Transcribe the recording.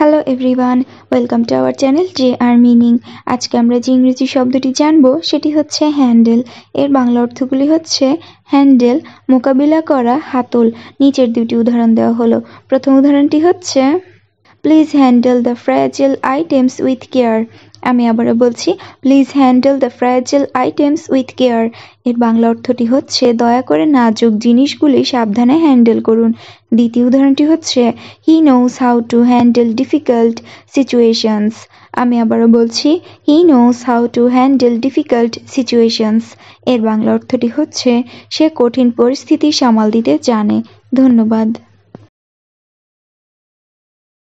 hello everyone welcome to our channel J R meaning আজকে আমরা যে ইংরেজি শব্দটি জানব সেটি হচ্ছে হ্যান্ডেল এর বাংলা অর্থগুলি হচ্ছে হ্যান্ডেল মোকাবিলা করা হাতল নিচের দুটি উদাহরণ দেওয়া হলো প্রথম উদাহরণটি হচ্ছে please handle the fragile items with care আমি আবারও বলছি please handle the fragile items with care এর বাংলা অর্থটি হচ্ছে দয়া করে নাজুক জিনিসগুলি সাবধানে হ্যান্ডেল করুন দ্বিতীয় উদাহরণটি হচ্ছে he knows how to handle difficult situations আমি আবারও বলছি he knows how to handle difficult situations এর বাংলা অর্থটি হচ্ছে সে কঠিন পরিস্থিতি সামাল দিতে জানে ধন্যবাদ